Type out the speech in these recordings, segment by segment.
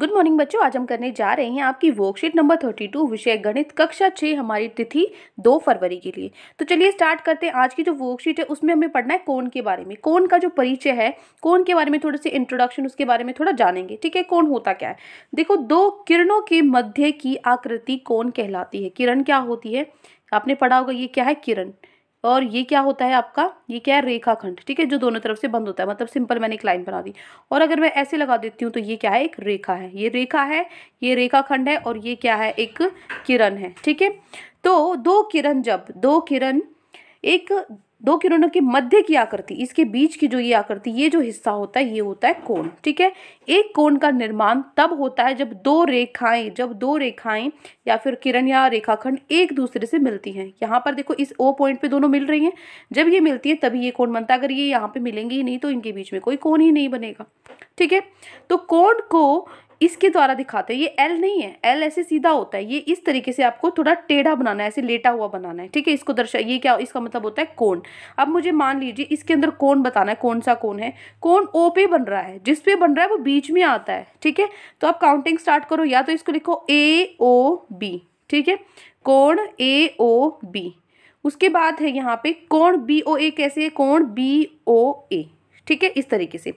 good morning बच्चों आज हम करने जा रहे हैं आपकी वर्कशीट नंबर थर्टी टू विषय गणित कक्षा छः हमारी तिथि दो फरवरी के लिए तो चलिए स्टार्ट करते हैं आज की जो वर्कशीट है उसमें हमें पढ़ना है कौन के बारे में कौन का जो परिचय है कौन के बारे में थोड़े से इंट्रोडक्शन उसके बारे में थोड़ा जानेंगे ठीक है कौन होता क्या है देखो दो किरणों के मध्य की आकृति कौन कहलाती है किरण क्या होती है आपने पढ़ा होगा ये क्या है किरण और ये क्या होता है आपका ये क्या है रेखाखंड ठीक है जो दोनों तरफ से बंद होता है मतलब सिंपल मैंने एक लाइन बना दी और अगर मैं ऐसे लगा देती हूँ तो ये क्या है एक रेखा है ये रेखा है ये रेखाखंड है और ये क्या है एक किरण है ठीक है तो दो किरण जब दो किरण एक दो किरणों के मध्य की आकृति इसके बीच की जो ये आकृति ये जो हिस्सा होता है ये होता है कोण ठीक है एक कोण का निर्माण तब होता है जब दो रेखाएं जब दो रेखाएं या फिर किरण या रेखाखंड एक दूसरे से मिलती हैं यहाँ पर देखो इस ओ पॉइंट पे दोनों मिल रही हैं जब ये मिलती है तभी ये कोण बनता है अगर ये यहाँ पे मिलेंगे ही नहीं तो इनके बीच में कोई कोण ही नहीं बनेगा ठीक है तो कोण को इसके द्वारा दिखाते हैं ये एल नहीं है एल ऐसे सीधा होता है ये इस तरीके से आपको थोड़ा टेढ़ा बनाना है ऐसे लेटा हुआ बनाना है ठीक है इसको दर्शा ये क्या इसका मतलब होता है कोण अब मुझे मान लीजिए इसके अंदर कोण बताना है कौन सा कोण है कोण ओ पे बन रहा है जिस पे बन रहा है वो बीच में आता है ठीक है तो आप काउंटिंग स्टार्ट करो या तो इसको लिखो ए ओ बी ठीक है कोण ए ओ बी उसके बाद है यहाँ पे कोण बी ओ ए कैसे है कोण बी ओ ए ठीक है इस तरीके से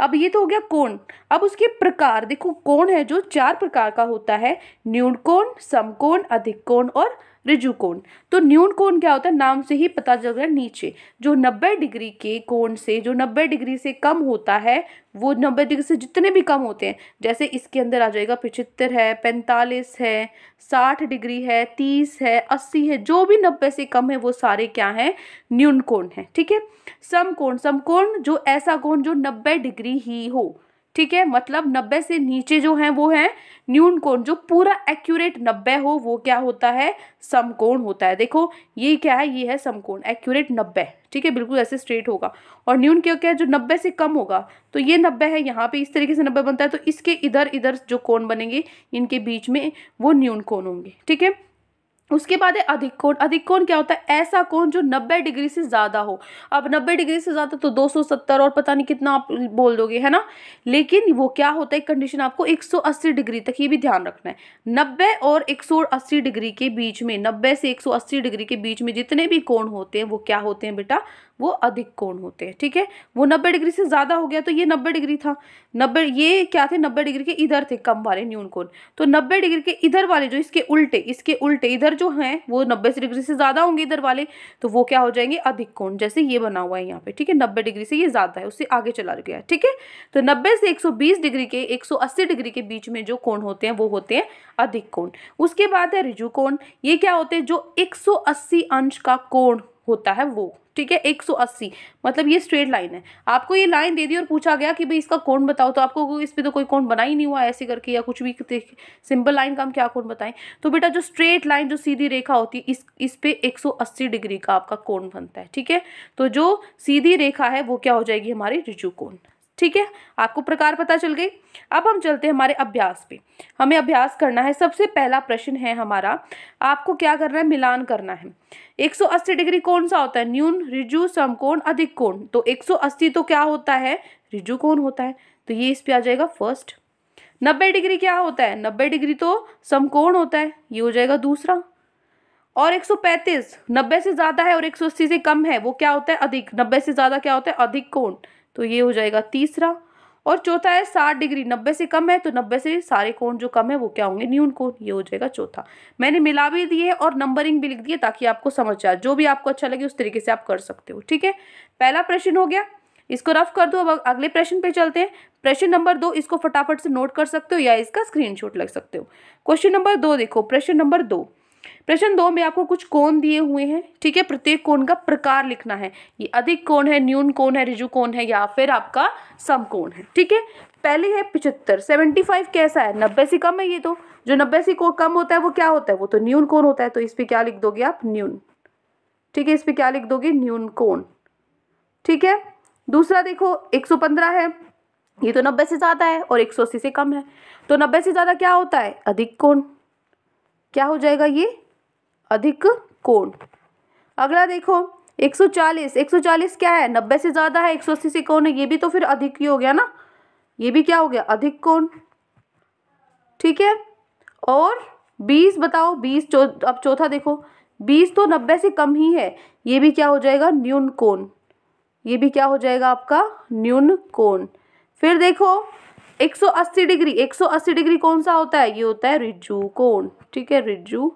अब ये तो हो गया कोण अब उसके प्रकार देखो कोण है जो चार प्रकार का होता है न्यून कोण समकोण अधिक कोण और रिजु कोण तो न्यून कोण क्या होता है नाम से ही पता चल रहा है नीचे जो 90 डिग्री के कोण से जो 90 डिग्री से कम होता है वो 90 डिग्री से जितने भी कम होते हैं जैसे इसके अंदर आ जाएगा पिछहत्तर है पैंतालीस है साठ डिग्री है तीस है अस्सी है जो भी नब्बे से कम है वो सारे क्या हैं न्यून कोण है ठीक है समकोण समकोण जो ऐसा कोण जो नब्बे डिग्री ही हो ठीक है मतलब नब्बे से नीचे जो है वो है न्यून कोण जो पूरा एक्यूरेट नब्बे हो वो क्या होता है समकोण होता है देखो ये क्या है ये है समकोण एक्यूरेट नब्बे ठीक है बिल्कुल ऐसे स्ट्रेट होगा और न्यून क्या क्या है जो नब्बे से कम होगा तो ये नब्बे है यहाँ पे इस तरीके से नब्बे बनता है तो इसके इधर इधर जो कोण बनेंगे इनके बीच में वो न्यून कोण होंगे ठीक है उसके बाद है अधिक कोण अधिक कोण क्या होता है ऐसा कोण जो 90 डिग्री से ज़्यादा हो अब 90 डिग्री से ज़्यादा तो 270 और पता नहीं कितना आप बोल दोगे है ना लेकिन वो क्या होता है कंडीशन आपको 180 डिग्री तक ये भी ध्यान रखना है 90 और 180 डिग्री के बीच में 90 से 180 डिग्री के बीच में जितने भी कोण होते हैं वो क्या होते हैं बेटा वो अधिक कोण होते हैं ठीक है वो नब्बे डिग्री से ज़्यादा हो गया तो ये नब्बे डिग्री था नब्बे ये क्या थे नब्बे डिग्री के इधर थे कम वाले न्यून कोण तो नब्बे डिग्री के इधर वाले जो इसके उल्टे इसके उल्टे इधर जो हैं वो नब्बे डिग्री से ज़्यादा होंगे इधर वाले तो वो क्या हो जाएंगे अधिक कोण जैसे ये बना हुआ है यहाँ पे ठीक है नब्बे डिग्री से ये ज़्यादा है उससे आगे चला गया ठीक है तो नब्बे से एक डिग्री के एक डिग्री के बीच में जो कोण होते हैं वो होते हैं अधिक कोण उसके बाद है रिजु कोण ये क्या होते हैं जो एक अंश का कोण होता है वो ठीक है 180 मतलब ये स्ट्रेट लाइन है आपको ये लाइन दे दी और पूछा गया कि भाई इसका कोण बताओ तो आपको इस पर तो कोई कोण बना ही नहीं हुआ ऐसे करके या कुछ भी सिंपल लाइन का हम क्या कौन बताएं तो बेटा जो स्ट्रेट लाइन जो सीधी रेखा होती है इस इस पे 180 डिग्री का आपका कोण बनता है ठीक है तो जो सीधी रेखा है वो क्या हो जाएगी हमारी ऋजु कोण ठीक है आपको प्रकार पता चल गई अब हम चलते हैं हमारे अभ्यास पे हमें अभ्यास करना है सबसे पहला प्रश्न है हमारा आपको क्या करना है मिलान करना है 180 डिग्री कौन सा होता है न्यून रिजु समकोण अधिक कोण तो 180 तो क्या होता है रिजु कोण होता है तो ये इस पे आ जाएगा फर्स्ट नब्बे डिग्री क्या होता है नब्बे डिग्री तो समकोण होता है ये हो जाएगा दूसरा और 135 90 से ज़्यादा है और 180 से कम है वो क्या होता है अधिक 90 से ज़्यादा क्या होता है अधिक कोण तो ये हो जाएगा तीसरा और चौथा है साठ डिग्री नब्बे से कम है तो नब्बे से सारे कोण जो कम है वो क्या होंगे न्यून कोण ये हो जाएगा चौथा मैंने मिला भी दिए और नंबरिंग भी लिख दिए ताकि आपको समझ आए जो भी आपको अच्छा लगे उस तरीके से आप कर सकते हो ठीक है पहला प्रश्न हो गया इसको रफ कर दो अब अगले प्रश्न पे चलते हैं प्रश्न नंबर दो इसको फटाफट से नोट कर सकते हो या इसका स्क्रीनशॉट लग सकते हो क्वेश्चन नंबर दो देखो प्रश्न नंबर दो प्रश्न दो में आपको कुछ कोण दिए हुए हैं ठीक है प्रत्येक कोण का प्रकार लिखना है ये अधिक कोण है न्यून कोण है रिजु कोण है या फिर आपका सम कोण है ठीक है पहले है पिछहत्तर सेवेंटी फाइव कैसा है नब्बे से कम है ये तो जो नब्बे से को कम होता है वो क्या होता है वो तो न्यून कोण होता है तो इस पर क्या लिख दोगे आप न्यून ठीक है इस पर क्या लिख दोगे न्यून कोण ठीक है दूसरा देखो एक सौ पंद्रह है ये तो नब्बे से ज़्यादा है और एक सौ अस्सी से कम है तो नब्बे से ज़्यादा क्या होता है अधिक कोण क्या हो जाएगा ये अधिक कोण अगला देखो 140 140 क्या है 90 से ज़्यादा है 180 से कौन है ये भी तो फिर अधिक ही हो गया ना ये भी क्या हो गया अधिक कोण ठीक है और 20 बताओ 20 चो, अब चौथा देखो 20 तो 90 से कम ही है ये भी क्या हो जाएगा न्यून कोण ये भी क्या हो जाएगा आपका न्यून कोण फिर देखो 180 डिग्री 180 डिग्री कौन सा होता है ये होता है रिज्जू कोण ठीक है रिज्जू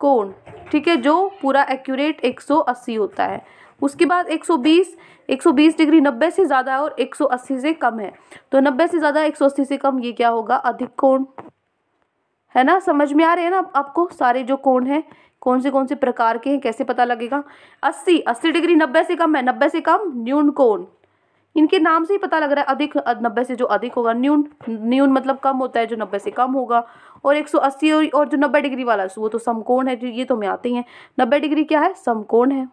कोण ठीक है जो पूरा एक्यूरेट 180 होता है उसके बाद 120 120 डिग्री 90 से ज़्यादा है और 180 से कम है तो 90 से ज़्यादा 180 से कम ये क्या होगा अधिक कोण है ना समझ में आ रहे हैं ना आपको सारे जो कोण हैं कौन से कौन से प्रकार के हैं कैसे पता लगेगा अस्सी अस्सी डिग्री नब्बे से कम है नब्बे से कम न्यून कोण इनके नाम से ही पता लग रहा है अधिक नब्बे से जो अधिक होगा न्यून न्यून मतलब कम होता है जो नब्बे से कम होगा और एक सौ अस्सी और जो नब्बे डिग्री वाला है वो तो समकोण है जो ये तो हमें आते हैं नब्बे डिग्री क्या है समकोण है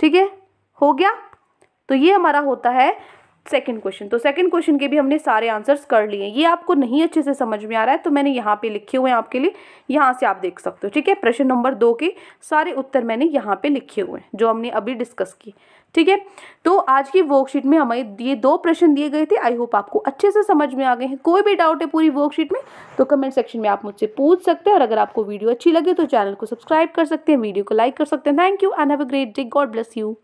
ठीक है हो गया तो ये हमारा होता है सेकेंड क्वेश्चन तो सेकंड क्वेश्चन के भी हमने सारे आंसर्स कर लिए ये आपको नहीं अच्छे से समझ में आ रहा है तो मैंने यहाँ पे लिखे हुए हैं आपके लिए यहाँ से आप देख सकते हो ठीक है प्रश्न नंबर दो के सारे उत्तर मैंने यहाँ पे लिखे हुए हैं जो हमने अभी डिस्कस किए ठीक है तो आज की वर्कशीट में हमें ये दो प्रश्न दिए गए थे आई होप आपको अच्छे से समझ में आ गए हैं कोई भी डाउट है पूरी वर्कशीट में तो कमेंट सेक्शन में आप मुझसे पूछ सकते हैं और अगर आपको वीडियो अच्छी लगे तो चैनल को सब्सक्राइब कर सकते हैं वीडियो को लाइक कर सकते हैं thank you and have a great day God bless you